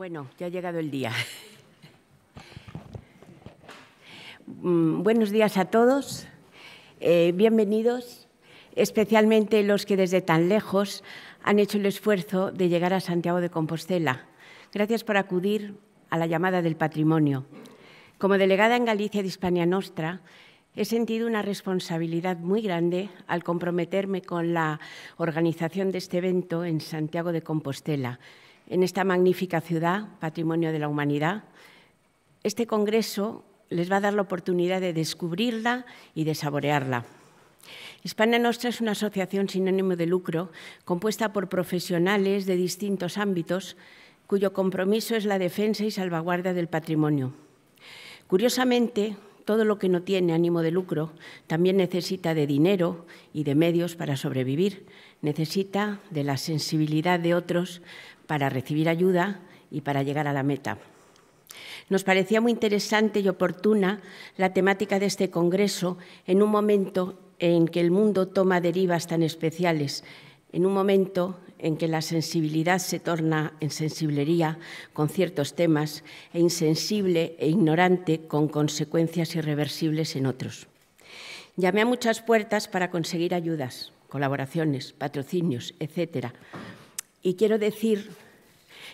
Bueno, ya ha llegado el día. Mm, buenos días a todos, eh, bienvenidos, especialmente los que desde tan lejos han hecho el esfuerzo de llegar a Santiago de Compostela. Gracias por acudir a la llamada del patrimonio. Como delegada en Galicia de Hispania Nostra, he sentido una responsabilidad muy grande al comprometerme con la organización de este evento en Santiago de Compostela en esta magnífica ciudad, Patrimonio de la Humanidad, este Congreso les va a dar la oportunidad de descubrirla y de saborearla. Hispana Nostra es una asociación sin ánimo de lucro compuesta por profesionales de distintos ámbitos cuyo compromiso es la defensa y salvaguarda del patrimonio. Curiosamente, todo lo que no tiene ánimo de lucro también necesita de dinero y de medios para sobrevivir, necesita de la sensibilidad de otros para recibir ayuda y para llegar a la meta. Nos parecía muy interesante y oportuna la temática de este Congreso en un momento en que el mundo toma derivas tan especiales, en un momento en que la sensibilidad se torna en sensiblería con ciertos temas e insensible e ignorante con consecuencias irreversibles en otros. Llamé a muchas puertas para conseguir ayudas, colaboraciones, patrocinios, etc. Y quiero decir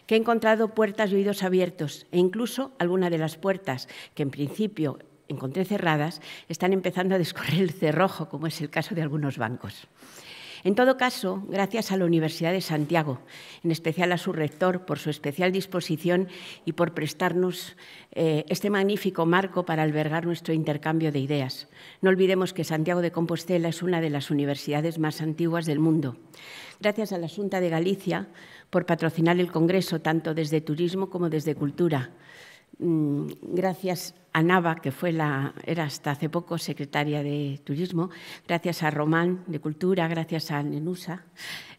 que he encontrado puertas y oídos abiertos e incluso algunas de las puertas que en principio encontré cerradas están empezando a descorrer el cerrojo, como es el caso de algunos bancos. En todo caso, gracias a la Universidad de Santiago, en especial a su rector, por su especial disposición y por prestarnos eh, este magnífico marco para albergar nuestro intercambio de ideas. No olvidemos que Santiago de Compostela es una de las universidades más antiguas del mundo. Gracias a la Junta de Galicia por patrocinar el Congreso, tanto desde turismo como desde cultura. Mm, gracias a Nava, que fue la, era hasta hace poco secretaria de Turismo, gracias a Román de Cultura, gracias a Nenusa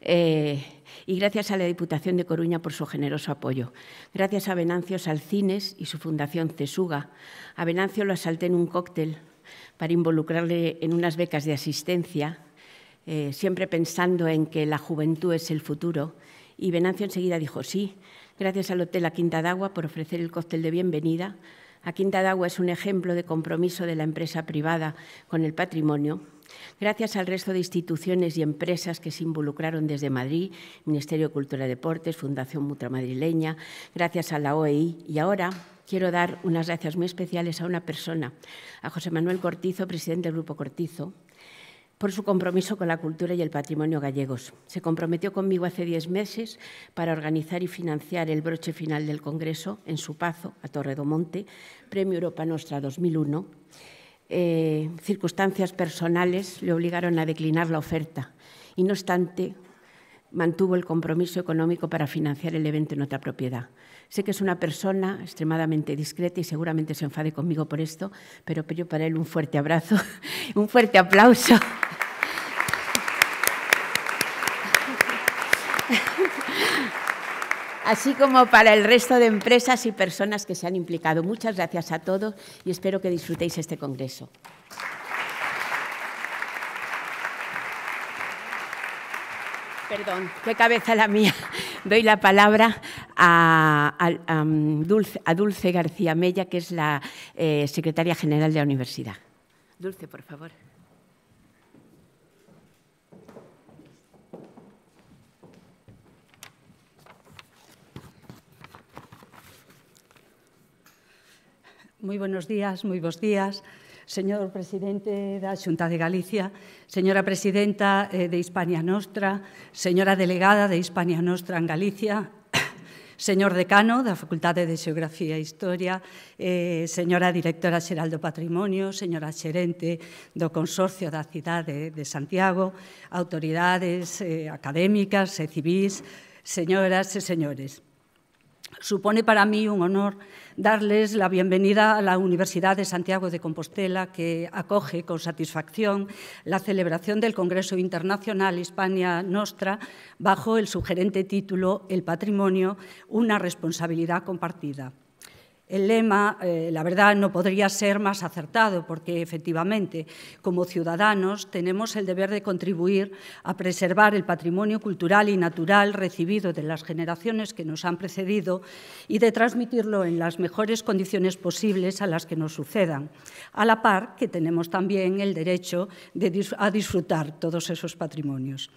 eh, y gracias a la Diputación de Coruña por su generoso apoyo. Gracias a Venancio Salcines y su fundación CESUGA. A Venancio lo asalté en un cóctel para involucrarle en unas becas de asistencia, eh, siempre pensando en que la juventud es el futuro. Y Venancio enseguida dijo, sí, gracias al Hotel A Quinta d'Agua por ofrecer el cóctel de bienvenida. A Quinta d'Agua es un ejemplo de compromiso de la empresa privada con el patrimonio. Gracias al resto de instituciones y empresas que se involucraron desde Madrid, Ministerio de Cultura y Deportes, Fundación Mutra Madrileña, gracias a la OEI y ahora quiero dar unas gracias muy especiales a una persona, a José Manuel Cortizo, presidente del Grupo Cortizo, por su compromiso con la cultura y el patrimonio gallegos. Se comprometió conmigo hace diez meses para organizar y financiar el broche final del Congreso en su pazo, a Torredomonte, Premio Europa Nostra 2001. Eh, circunstancias personales le obligaron a declinar la oferta y, no obstante, mantuvo el compromiso económico para financiar el evento en otra propiedad. Sé que es una persona extremadamente discreta y seguramente se enfade conmigo por esto, pero yo para él un fuerte abrazo, un fuerte aplauso. así como para el resto de empresas y personas que se han implicado. Muchas gracias a todos y espero que disfrutéis este congreso. Perdón, qué cabeza la mía. Doy la palabra um, a, Dulce, García Mella, que es la eh, secretaria general de la universidad. Dulce, por favor. Muy buenos días, muy buenos días. señor presidente da Xunta de Galicia, señora presidenta eh, de Hispania Nostra, señora delegada de Hispania Nostra en Galicia, señor decano da Facultade de Xeografía e Historia, eh, señora directora xeral do Patrimonio, señora xerente do Consorcio da Cidade de Santiago, autoridades eh, académicas e civís, señoras e señores. Supone para mí un honor darles la bienvenida a la Universidad de Santiago de Compostela, que acoge con satisfacción la celebración del Congreso Internacional Hispania Nostra bajo el sugerente título El patrimonio, una responsabilidad compartida. El lema, eh, la verdad, no podría ser más acertado porque efectivamente, como ciudadanos, tenemos el deber de contribuir a preservar el patrimonio cultural y natural recibido de las generaciones que nos han precedido y de transmitirlo en las mejores condiciones posibles a las que nos sucedan, a la par que tenemos también el derecho a disfrutar todos esos patrimonios.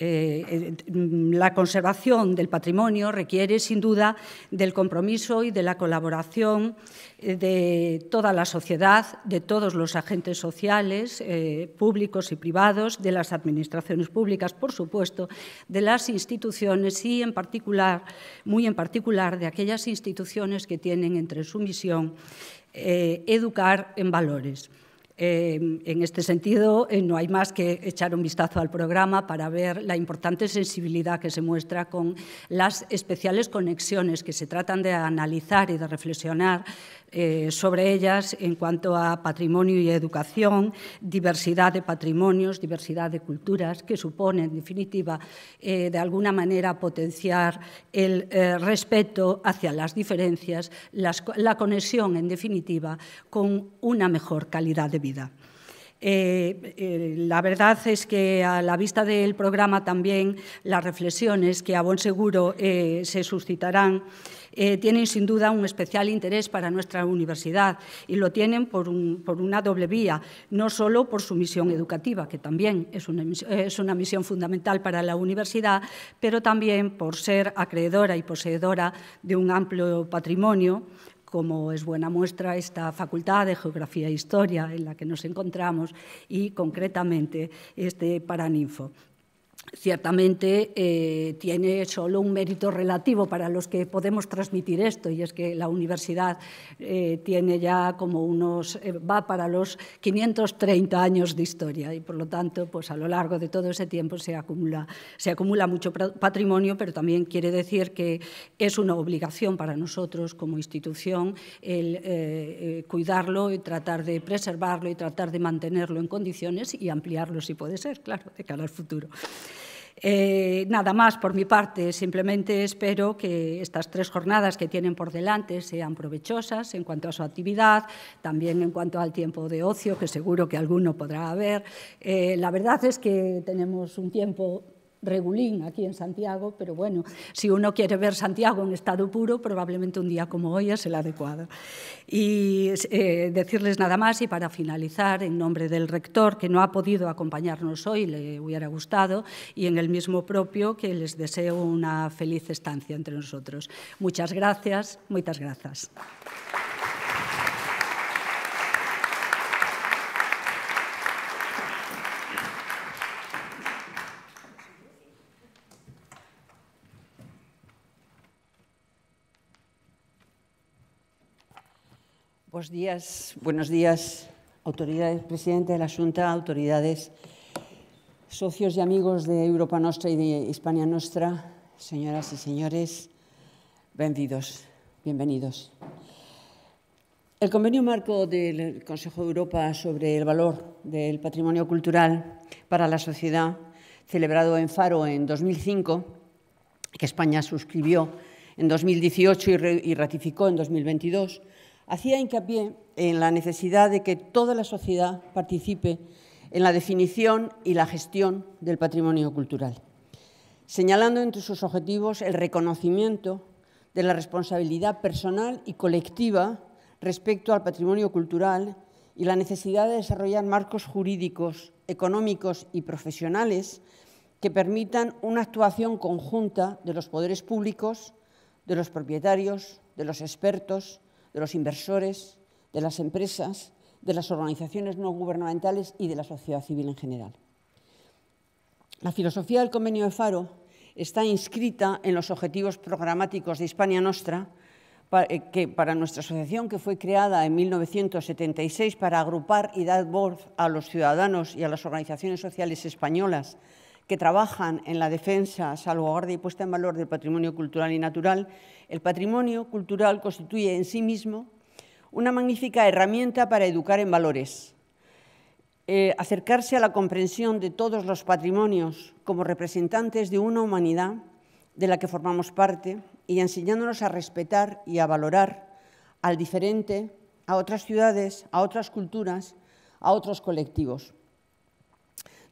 Eh, la conservación del patrimonio requiere, sin duda, del compromiso y de la colaboración eh, de toda la sociedad, de todos los agentes sociales, eh, públicos y privados, de las administraciones públicas, por supuesto, de las instituciones y, en particular, muy en particular, de aquellas instituciones que tienen entre su misión educar en valores. Em, en este sentido, eh, no hay más que echar un vistazo al programa para ver la importante sensibilidad que se muestra con las especiales conexiones que se tratan de analizar y de reflexionar eh, sobre ellas en cuanto a patrimonio y educación, diversidad de patrimonios, diversidad de culturas, que supone, en definitiva, eh, de alguna manera potenciar el eh, respeto hacia las diferencias, la conexión, en definitiva, con una mejor calidad de vida. la verdad es que a la vista del programa también las reflexiones que a buen seguro se suscitarán eh, tienen sin duda un especial interés para nuestra universidad y lo tienen por, una doble vía, no solo por su misión educativa, que también es una misión fundamental para la universidad, pero también por ser acreedora y poseedora de un amplio patrimonio como es buena muestra esta Facultad de Geografía e Historia en la que nos encontramos y concretamente este Paraninfo ciertamente eh, tiene solo un mérito relativo para los que podemos transmitir esto, y es que la universidad eh, tiene ya como unos, eh, va para los 530 años de historia, y por lo tanto, pues a lo largo de todo ese tiempo se acumula, se acumula mucho patrimonio, pero también quiere decir que es una obligación para nosotros como institución el cuidarlo y tratar de preservarlo y tratar de mantenerlo en condiciones y ampliarlo si puede ser, claro, de cara al futuro. Eh, nada más por mi parte, simplemente espero que estas tres jornadas que tienen por delante sean provechosas en cuanto a su actividad, también en cuanto al tiempo de ocio, que seguro que alguno podrá haber. Eh, la verdad es que tenemos un tiempo regulín aquí en Santiago, pero bueno, si uno quiere ver Santiago en estado puro, probablemente un día como hoy es el adecuado. Y eh, decirles nada más y para finalizar, en nombre del rector, que no ha podido acompañarnos hoy, le hubiera gustado, y en el mismo propio, que les deseo una feliz estancia entre nosotros. Muchas gracias, muchas gracias. días, buenos días, autoridades, presidente de la Junta, autoridades, socios y amigos de Europa Nostra y de Hispania Nostra, señoras y señores, bienvenidos, bienvenidos. El convenio marco del Consejo de Europa sobre el valor del patrimonio cultural para la sociedad, celebrado en Faro en 2005, que España suscribió en 2018 y ratificó en 2022, hacía hincapié en la necesidad de que toda la sociedad participe en la definición y la gestión del patrimonio cultural, señalando entre sus objetivos el reconocimiento de la responsabilidad personal y colectiva respecto al patrimonio cultural y la necesidad de desarrollar marcos jurídicos, económicos y profesionales que permitan una actuación conjunta de los poderes públicos, de los propietarios, de los expertos, de los inversores, de las empresas, de las organizaciones no gubernamentales y de la sociedad civil en general. La filosofía del convenio de Faro está inscrita en los objetivos programáticos de Hispania Nostra, eh, que para nuestra asociación, que fue creada en 1976 para agrupar y dar voz a los ciudadanos y a las organizaciones sociales españolas que trabajan en la defensa, salvaguarda y puesta en valor del patrimonio cultural y natural, el patrimonio cultural constituye en sí mismo una magnífica herramienta para educar en valores, eh, acercarse a la comprensión de todos los patrimonios como representantes de una humanidad de la que formamos parte y enseñándonos a respetar y a valorar al diferente, a otras ciudades, a otras culturas, a otros colectivos.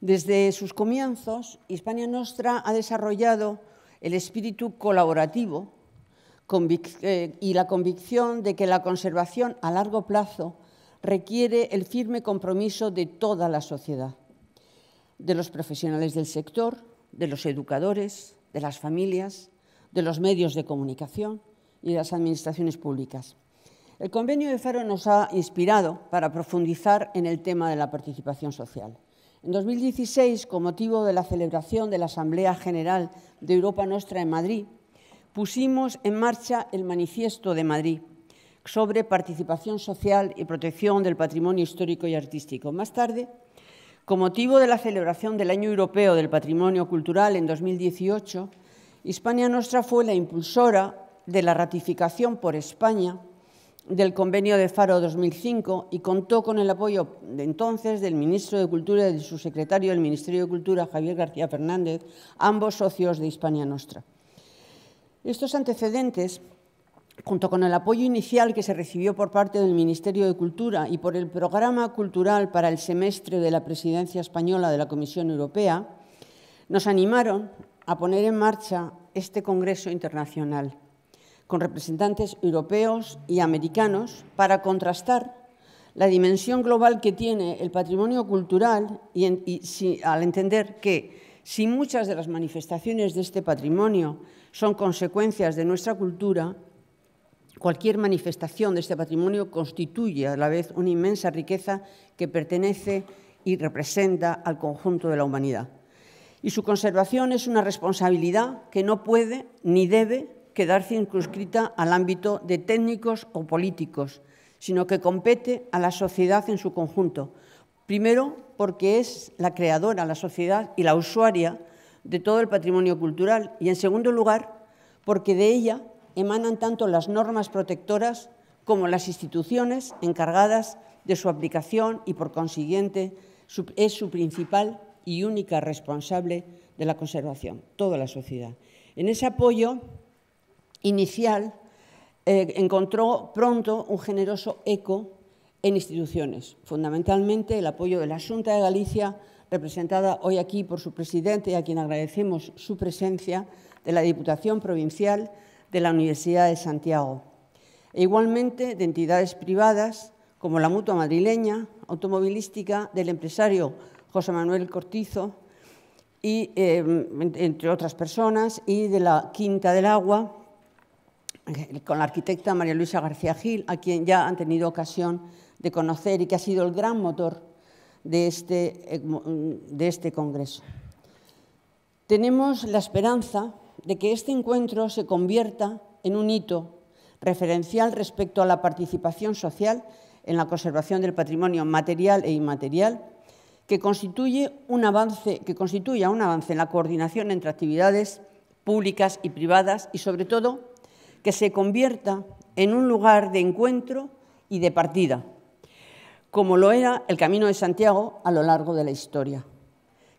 Desde sus comienzos, Hispania Nostra ha desarrollado el espíritu colaborativo eh, y la convicción de que la conservación a largo plazo requiere el firme compromiso de toda la sociedad, de los profesionales del sector, de los educadores, de las familias, de los medios de comunicación y de las administraciones públicas. El convenio de Faro nos ha inspirado para profundizar en el tema de la participación social. En 2016, con motivo de la celebración de la Asamblea General de Europa Nostra en Madrid, pusimos en marcha el Manifiesto de Madrid sobre participación social y protección del patrimonio histórico y artístico. Más tarde, con motivo de la celebración del Año Europeo del Patrimonio Cultural en 2018, Hispania Nostra fue la impulsora de la ratificación por España del convenio de Faro 2005 y contó con el apoyo de entonces del ministro de Cultura y de su secretario del Ministerio de Cultura, Javier García Fernández, ambos socios de Hispania Nostra. Estos antecedentes, junto con el apoyo inicial que se recibió por parte del Ministerio de Cultura y por el Programa Cultural para el Semestre de la Presidencia Española de la Comisión Europea, nos animaron a poner en marcha este Congreso Internacional con representantes europeos y americanos para contrastar la dimensión global que tiene el patrimonio cultural y, al entender que si muchas de las manifestaciones de este patrimonio son consecuencias de nuestra cultura, cualquier manifestación de este patrimonio constituye a la vez una inmensa riqueza que pertenece y representa al conjunto de la humanidad. Y su conservación es una responsabilidad que no puede ni debe quedar circunscrita al ámbito de técnicos o políticos, sino que compete a la sociedad en su conjunto. Primero, porque es la creadora, la sociedad y la usuaria de todo el patrimonio cultural. Y en segundo lugar, porque de ella emanan tanto las normas protectoras como las instituciones encargadas de su aplicación y, por consiguiente, es su principal y única responsable de la conservación, toda la sociedad. En ese apoyo inicial eh, encontró pronto un generoso eco en instituciones, fundamentalmente el apoyo de la Junta de Galicia, representada hoy aquí por su presidente, a quien agradecemos su presencia, de la Diputación Provincial de la Universidad de Santiago, e igualmente de entidades privadas como la Mutua Madrileña, automovilística del empresario José Manuel Cortizo, y, em, entre otras personas, y de la Quinta del Agua, con la arquitecta María Luisa García Gil, a quien ya han tenido ocasión de conocer y que ha sido el gran motor este, eh, mm, de este, Congreso. Tenemos la esperanza de que este encuentro se convierta en un hito referencial respecto a la participación social en la conservación del patrimonio material e inmaterial, que, constituye un avance, que constituya un avance en la coordinación entre actividades públicas y privadas y, sobre todo, que se convierta en un lugar de encuentro y de partida, como lo era el Camino de Santiago a lo largo de la historia.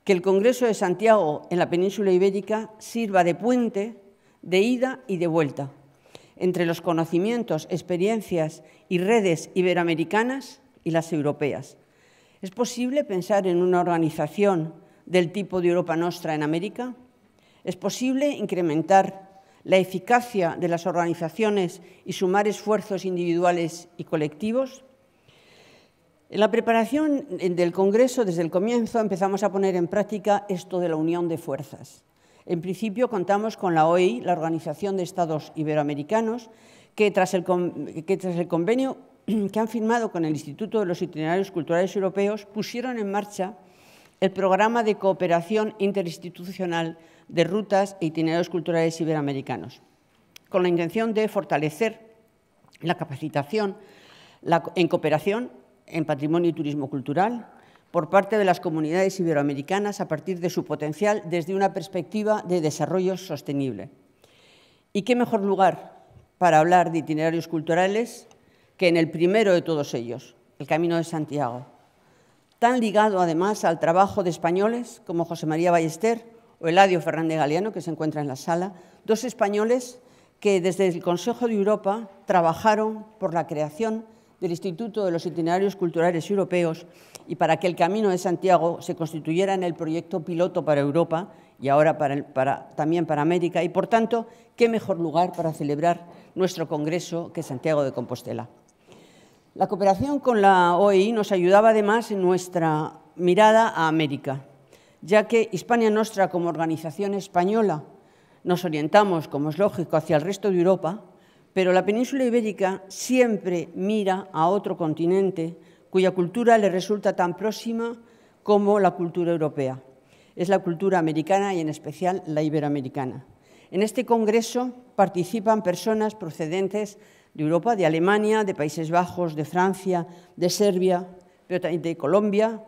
Que el Congreso de Santiago en la península ibérica sirva de puente de ida y de vuelta entre los conocimientos, experiencias y redes iberoamericanas y las europeas. ¿Es posible pensar en una organización del tipo de Europa Nostra en América? ¿Es posible incrementar la eficacia de las organizaciones y sumar esfuerzos individuales y colectivos? En la preparación del Congreso, desde el comienzo, empezamos a poner en práctica esto de la unión de fuerzas. En principio, contamos con la OEI, la Organización de Estados Iberoamericanos, que tras el, que tras el convenio que han firmado con el Instituto de los Itinerarios Culturales Europeos, pusieron en marcha el programa de cooperación interinstitucional de rutas e itinerarios culturales iberoamericanos, con la intención de fortalecer la capacitación en cooperación en patrimonio y turismo cultural por parte de las comunidades iberoamericanas a partir de su potencial desde una perspectiva de desarrollo sostenible. ¿Y qué mejor lugar para hablar de itinerarios culturales que en el primero de todos ellos, el Camino de Santiago? Tan ligado además al trabajo de españoles como José María Ballester o Eladio Fernández Galeano, que se encuentra en la sala, dos españoles que desde el Consejo de Europa trabajaron por la creación del Instituto de los Itinerarios Culturales Europeos y para que el Camino de Santiago se constituyera en el proyecto piloto para Europa y ahora también para América. Y por tanto, qué mejor lugar para celebrar nuestro Congreso que Santiago de Compostela. La cooperación con la OEI nos ayudaba además en nuestra mirada a América ya que Hispania Nostra como organización española nos orientamos, como es lógico, hacia el resto de Europa, pero la península ibérica siempre mira a otro continente cuya cultura le resulta tan próxima como la cultura europea. Es la cultura americana y en especial la iberoamericana. En este congreso participan personas procedentes de Europa, de Alemania, de Países Bajos, de Francia, de Serbia, pero también de Colombia,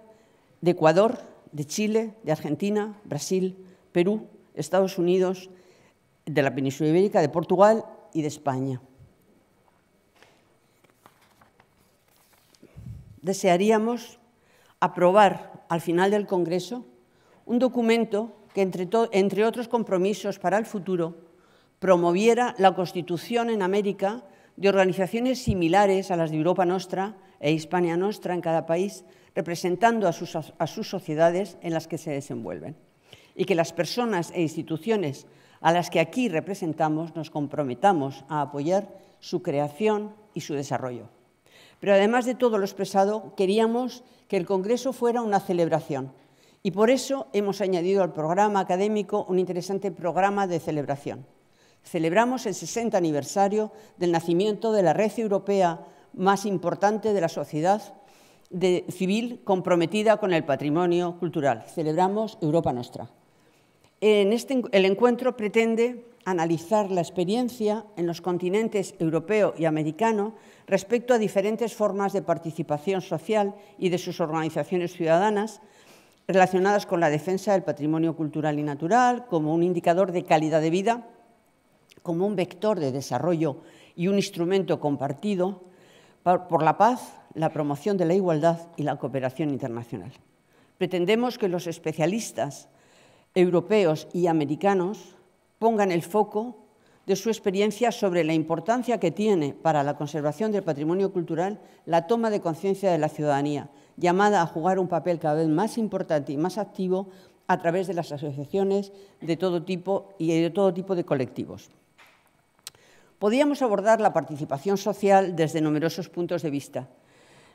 de Ecuador, de Chile, de Argentina, Brasil, Perú, Estados Unidos, de la península ibérica, de Portugal y de España. Desearíamos aprobar al final del Congreso un documento que, entre, otros compromisos para el futuro, promoviera la constitución en América de organizaciones similares a las de Europa Nostra, e Hispania Nostra en cada país, representando a sus, a sus sociedades en las que se desenvuelven, y que las personas e instituciones a las que aquí representamos nos comprometamos a apoyar su creación y su desarrollo. Pero además de todo lo expresado, queríamos que el Congreso fuera una celebración y por eso hemos añadido al programa académico un interesante programa de celebración. Celebramos el 60 aniversario del nacimiento de la Red Europea más importante de la sociedad civil comprometida con el patrimonio cultural. Celebramos Europa Nuestra. En este el encuentro pretende analizar la experiencia en los continentes europeo y americano respecto a diferentes formas de participación social y de sus organizaciones ciudadanas relacionadas con la defensa del patrimonio cultural y natural como un indicador de calidad de vida, como un vector de desarrollo y un instrumento compartido por la paz, la promoción de la igualdad y la cooperación internacional. Pretendemos que los especialistas europeos y americanos pongan el foco de su experiencia sobre la importancia que tiene para la conservación del patrimonio cultural la toma de conciencia de la ciudadanía, llamada a jugar un papel cada vez más importante y más activo a través de las asociaciones de todo tipo y de todo tipo de colectivos podíamos abordar la participación social desde numerosos puntos de vista.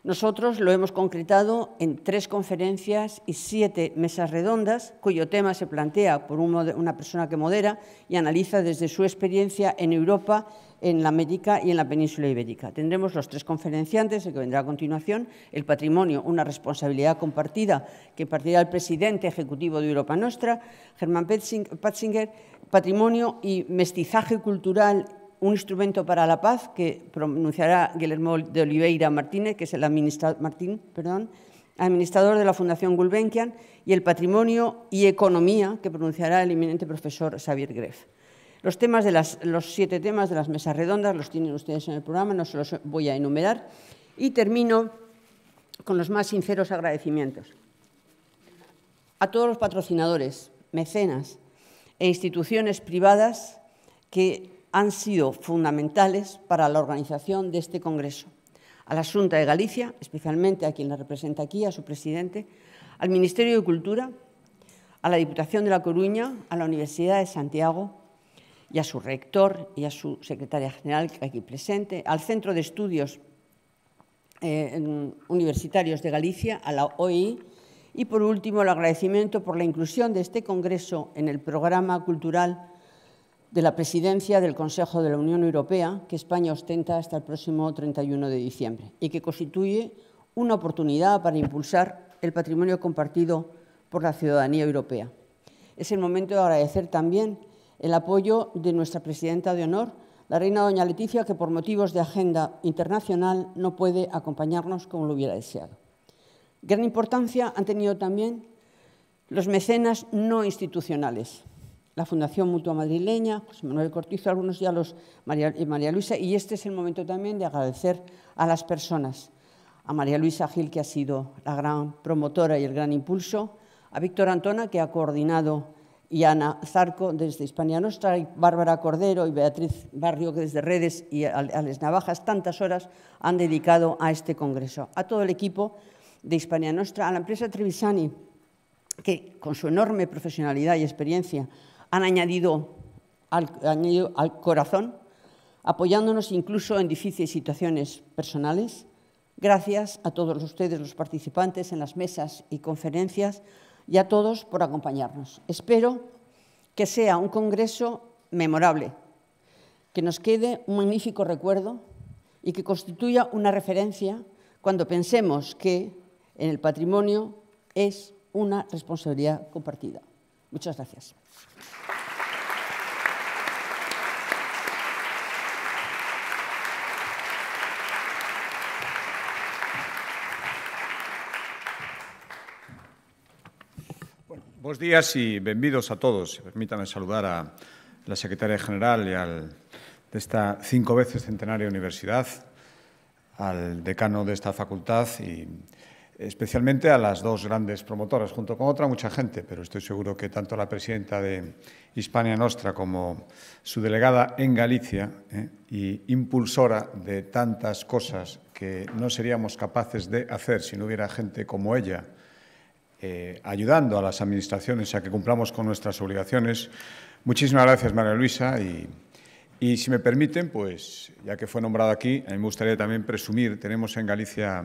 Nosotros lo hemos concretado en tres conferencias y siete mesas redondas, cuyo tema se plantea por una persona que modera y analiza desde su experiencia en Europa, en la América y en la península ibérica. Tendremos los tres conferenciantes, el que vendrá a continuación, el patrimonio, una responsabilidad compartida que partirá el presidente ejecutivo de Europa Nostra, Germán Patzinger, patrimonio y mestizaje cultural un instrumento para la paz que pronunciará Guillermo de Oliveira Martínez, que es el perdón, administrador de la Fundación Gulbenkian, y el patrimonio y economía que pronunciará el eminente profesor Xavier Greff. Los, temas de los siete temas de las mesas redondas los tienen ustedes en el programa, no se los voy a enumerar. Y termino con los más sinceros agradecimientos. A todos los patrocinadores, mecenas e instituciones privadas que han sido fundamentales para la organización de este Congreso. A la Junta de Galicia, especialmente a quien la representa aquí, a su presidente, al Ministerio de Cultura, a la Diputación de La Coruña, a la Universidad de Santiago y a su rector y a su secretaria general que aquí presente, al Centro de Estudios eh, Universitarios de Galicia, a la OI, y, por último, el agradecimiento por la inclusión de este Congreso en el programa cultural de la presidencia del Consejo de la Unión Europea que España ostenta hasta el próximo 31 de diciembre y que constituye una oportunidad para impulsar el patrimonio compartido por la ciudadanía europea. Es el momento de agradecer también el apoyo de nuestra presidenta de honor, la reina doña Leticia, que por motivos de agenda internacional no puede acompañarnos como lo hubiera deseado. Gran importancia han tenido también los mecenas no institucionales, la Fundación Mutua Madrileña, José Manuel Cortizo, algunos ya los eh, María, Luisa, y este es el momento también de agradecer a las personas, a María Luisa Gil, que ha sido la gran promotora y el gran impulso, a Víctor Antona, que ha coordinado, y Ana Zarco desde Hispania Nostra, y Bárbara Cordero y Beatriz Barrio, que desde Redes y Ales Navajas tantas horas han dedicado a este congreso. A todo el equipo de Hispania Nostra, a la empresa Trevisani, que con su enorme profesionalidad y experiencia han añadido al, corazón, apoyándonos incluso en difíciles situaciones personales. Gracias a todos ustedes, los participantes en las mesas y conferencias, y a todos por acompañarnos. Espero que sea un congreso memorable, que nos quede un magnífico recuerdo y que constituya una referencia cuando pensemos que en el patrimonio es una responsabilidad compartida. Muchas gracias. Buenos días y bienvenidos a todos. Permítanme saludar a la secretaria general y al, de esta cinco veces centenaria universidad, al decano de esta facultad y especialmente a las dos grandes promotoras, junto con otra mucha gente, pero estoy seguro que tanto la presidenta de Hispania Nostra como su delegada en Galicia eh, y impulsora de tantas cosas que no seríamos capaces de hacer si no hubiera gente como ella eh, ayudando a las administraciones a que cumplamos con nuestras obligaciones. Muchísimas gracias, María Luisa, y y si me permiten, pues ya que fue nombrado aquí, a mí me gustaría también presumir, tenemos en Galicia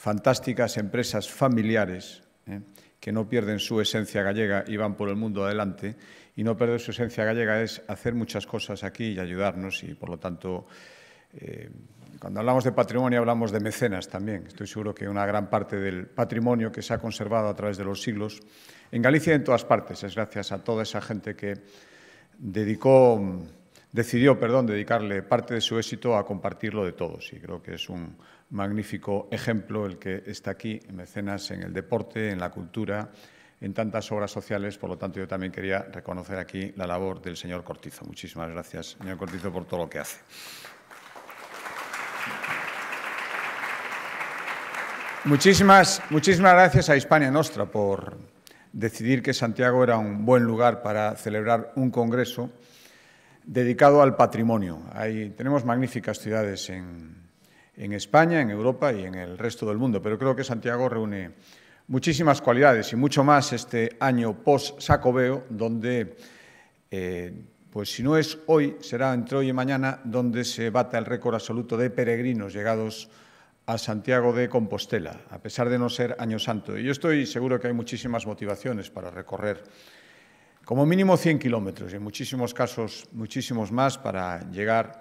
fantásticas empresas familiares ¿eh? que no pierden su esencia gallega y van por el mundo adelante. Y no perder su esencia gallega es hacer muchas cosas aquí y ayudarnos y, por lo tanto, eh, cuando hablamos de patrimonio hablamos de mecenas también. Estoy seguro que una gran parte del patrimonio que se ha conservado a través de los siglos, en Galicia y en todas partes, es gracias a toda esa gente que dedicó decidió perdón, dedicarle parte de su éxito a compartirlo de todos. Y creo que es un magnífico ejemplo el que está aquí, en mecenas en el deporte, en la cultura, en tantas obras sociales. Por lo tanto, yo también quería reconocer aquí la labor del señor Cortizo. Muchísimas gracias, señor Cortizo, por todo lo que hace. Muchísimas, muchísimas gracias a Hispania Nostra por decidir que Santiago era un buen lugar para celebrar un congreso dedicado al patrimonio. tenemos magníficas ciudades en, España, en Europa y en el resto del mundo, pero creo que Santiago reúne muchísimas cualidades y mucho más este año post-Sacobeo, donde, eh, pues si no es hoy, será entre hoy y mañana, donde se bata el récord absoluto de peregrinos llegados a Santiago de Compostela, a pesar de no ser Año Santo. Y yo estoy seguro que hay muchísimas motivaciones para recorrer como mínimo 100 kilómetros y en muchísimos casos muchísimos más para llegar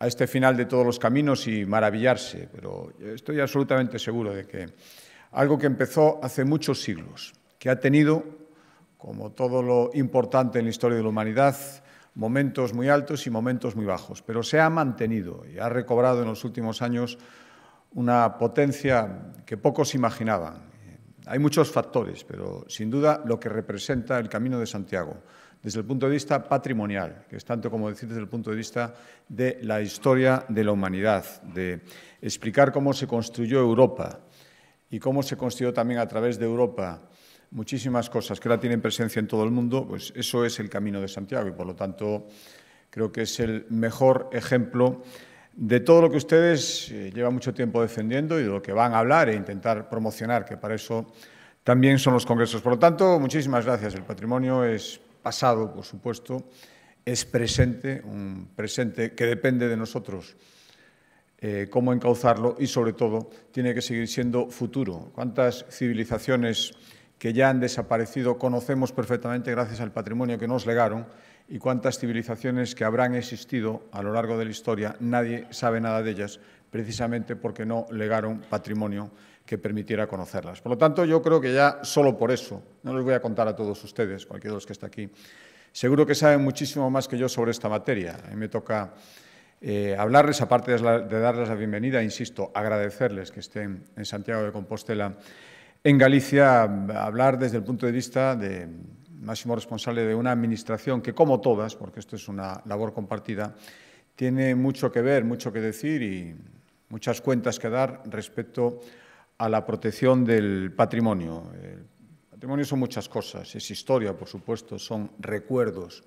a este final de todos los caminos y maravillarse, pero estoy absolutamente seguro de que algo que empezó hace muchos siglos, que ha tenido, como todo lo importante en la historia de la humanidad, momentos muy altos y momentos muy bajos, pero se ha mantenido y ha recobrado en los últimos años una potencia que pocos imaginaban hay muchos factores, pero sin duda lo que representa el Camino de Santiago desde el punto de vista patrimonial, que es tanto como decir desde el punto de vista de la historia de la humanidad, de explicar cómo se construyó Europa y cómo se construyó también a través de Europa muchísimas cosas que ahora tienen presencia en todo el mundo, pues eso es el Camino de Santiago y por lo tanto creo que es el mejor ejemplo de todo lo que ustedes eh, llevan mucho tiempo defendiendo y de lo que van a hablar e intentar promocionar, que para eso también son los congresos. Por lo tanto, muchísimas gracias. El patrimonio es pasado, por supuesto, es presente, un presente que depende de nosotros eh, cómo encauzarlo y, sobre todo, tiene que seguir siendo futuro. ¿Cuántas civilizaciones que ya han desaparecido conocemos perfectamente gracias al patrimonio que nos legaron y cuántas civilizaciones que habrán existido a lo largo de la historia, nadie sabe nada de ellas, precisamente porque no legaron patrimonio que permitiera conocerlas. Por lo tanto, yo creo que ya solo por eso, no les voy a contar a todos ustedes, cualquiera de los que está aquí, seguro que saben muchísimo más que yo sobre esta materia. A mí me toca eh, hablarles, aparte de, de darles la bienvenida, insisto, agradecerles que estén en Santiago de Compostela en Galicia hablar desde el punto de vista de, máximo responsable de una administración que, como todas, porque esto es una labor compartida, tiene mucho que ver, mucho que decir y muchas cuentas que dar respecto a la protección del patrimonio. El patrimonio son muchas cosas, es historia, por supuesto, son recuerdos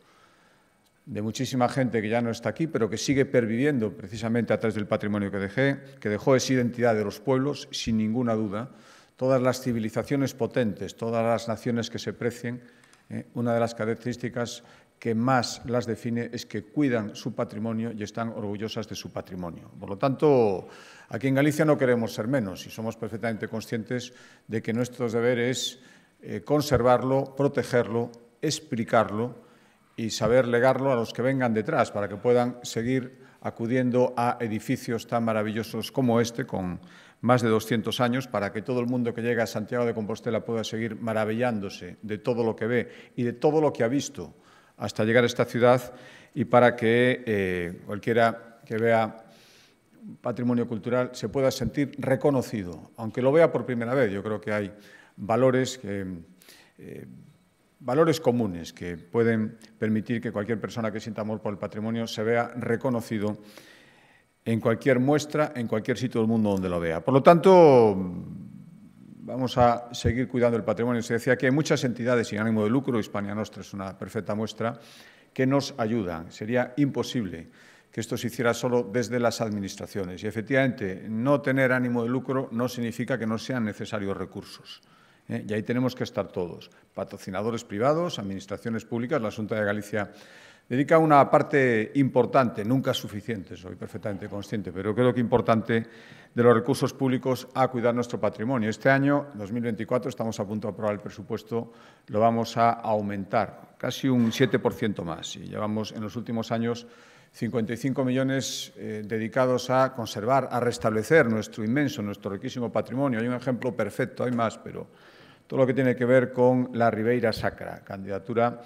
de muchísima gente que ya no está aquí, pero que sigue perviviendo precisamente a través del patrimonio que, dejé, que dejó esa identidad de los pueblos, sin ninguna duda. Todas las civilizaciones potentes, todas las naciones que se precien, eh, una de las características que más las define es que cuidan su patrimonio y están orgullosas de su patrimonio. Por lo tanto, aquí en Galicia no queremos ser menos y somos perfectamente conscientes de que nuestro deber es eh, conservarlo, protegerlo, explicarlo y saber legarlo a los que vengan detrás para que puedan seguir acudiendo a edificios tan maravillosos como este, con más de 200 años, para que todo el mundo que llega a Santiago de Compostela pueda seguir maravillándose de todo lo que ve y de todo lo que ha visto hasta llegar a esta ciudad y para que eh, cualquiera que vea patrimonio cultural se pueda sentir reconocido, aunque lo vea por primera vez. Yo creo que hay valores que eh, valores comunes que pueden permitir que cualquier persona que sienta amor por el patrimonio se vea reconocido en cualquier muestra, en cualquier sitio del mundo donde lo vea. Por lo tanto, vamos a seguir cuidando el patrimonio. Se decía que hay muchas entidades sin ánimo de lucro, Hispania Nostra es una perfecta muestra, que nos ayudan. Sería imposible que esto se hiciera solo desde las administraciones. Y efectivamente, no tener ánimo de lucro no significa que no sean necesarios recursos. ¿eh? y ahí tenemos que estar todos, patrocinadores privados, administraciones públicas, la Junta de Galicia dedica una parte importante, nunca suficiente, soy perfectamente consciente, pero creo que importante de los recursos públicos a cuidar nuestro patrimonio. Este año, 2024, estamos a punto de aprobar el presupuesto, lo vamos a aumentar casi un 7% más. Y llevamos en los últimos años 55 millones eh, dedicados a conservar, a restablecer nuestro inmenso, nuestro riquísimo patrimonio. Hay un ejemplo perfecto, hay más, pero todo lo que tiene que ver con la Ribeira Sacra, candidatura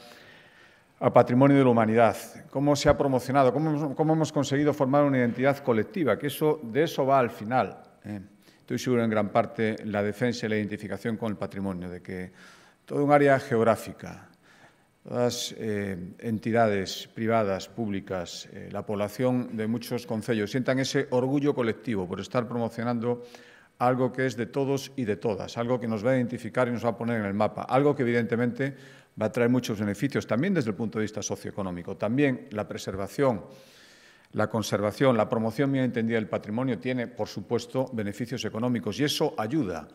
a Patrimonio de la Humanidad, cómo se ha promocionado, cómo, hemos conseguido formar una identidad colectiva, que eso, de eso va al final. ¿eh? Estoy seguro en gran parte la defensa y la identificación con el patrimonio, de que todo un área geográfica, todas eh, entidades privadas, públicas, eh, la población de muchos concellos sientan ese orgullo colectivo por estar promocionando algo que es de todos y de todas, algo que nos va a identificar y nos va a poner en el mapa, algo que evidentemente va a traer muchos beneficios también desde el punto de vista socioeconómico. También la preservación, la conservación, la promoción bien entendida del patrimonio tiene, por supuesto, beneficios económicos y eso ayuda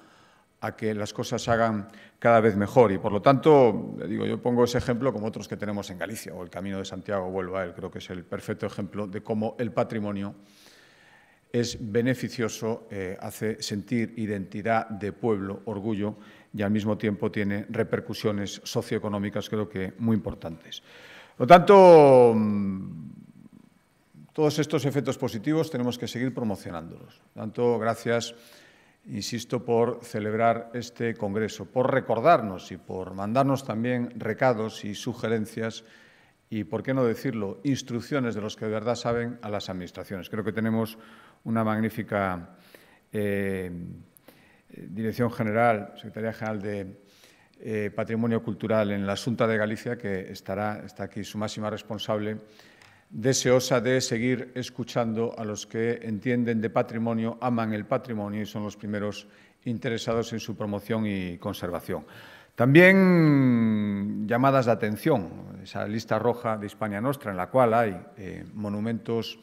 a que las cosas se hagan cada vez mejor. Y por lo tanto, digo, yo pongo ese ejemplo como otros que tenemos en Galicia, o el Camino de Santiago, vuelvo a él, creo que es el perfecto ejemplo de cómo el patrimonio es beneficioso, eh, hace sentir identidad de pueblo, orgullo y al mismo tiempo tiene repercusiones socioeconómicas creo que muy importantes. Por lo tanto, mm, todos estos efectos positivos tenemos que seguir promocionándolos. Por lo tanto, gracias, insisto, por celebrar este Congreso, por recordarnos y por mandarnos también recados y sugerencias y, por qué no decirlo, instrucciones de los que de verdad saben a las administraciones. Creo que tenemos una magnífica eh, Dirección General, Secretaría General de eh, Patrimonio Cultural en la Asunta de Galicia, que estará, está aquí su máxima responsable, deseosa de seguir escuchando a los que entienden de patrimonio, aman el patrimonio y son los primeros interesados en su promoción y conservación. También llamadas de atención, esa lista roja de España Nostra, en la cual hay eh, monumentos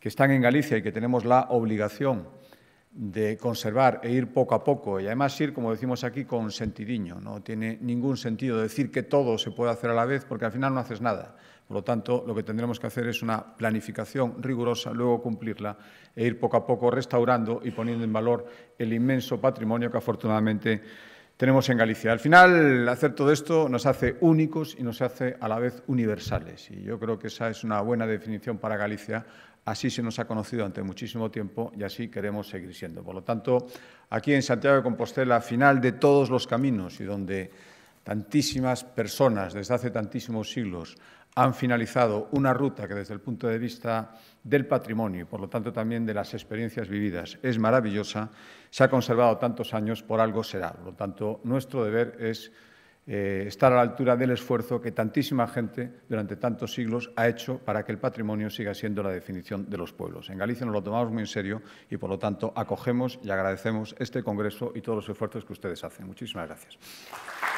que están en Galicia y que tenemos la obligación de conservar e ir poco a poco, y además ir, como decimos aquí, con sentidiño. No tiene ningún sentido decir que todo se puede hacer a la vez, porque al final no haces nada. Por lo tanto, lo que tendremos que hacer es una planificación rigurosa, luego cumplirla e ir poco a poco restaurando y poniendo en valor el inmenso patrimonio que afortunadamente tenemos en Galicia. Al final, hacer todo esto nos hace únicos y nos hace a la vez universales. Y yo creo que esa es una buena definición para Galicia. Así se nos ha conocido durante muchísimo tiempo y así queremos seguir siendo. Por lo tanto, aquí en Santiago de Compostela, final de todos los caminos y donde tantísimas personas desde hace tantísimos siglos han finalizado una ruta que desde el punto de vista del patrimonio y por lo tanto también de las experiencias vividas es maravillosa, se ha conservado tantos años, por algo será. Por lo tanto, nuestro deber es eh, estar a la altura del esfuerzo que tantísima gente durante tantos siglos ha hecho para que el patrimonio siga siendo la definición de los pueblos. En Galicia nos lo tomamos muy en serio y por lo tanto acogemos y agradecemos este Congreso y todos los esfuerzos que ustedes hacen. Muchísimas gracias.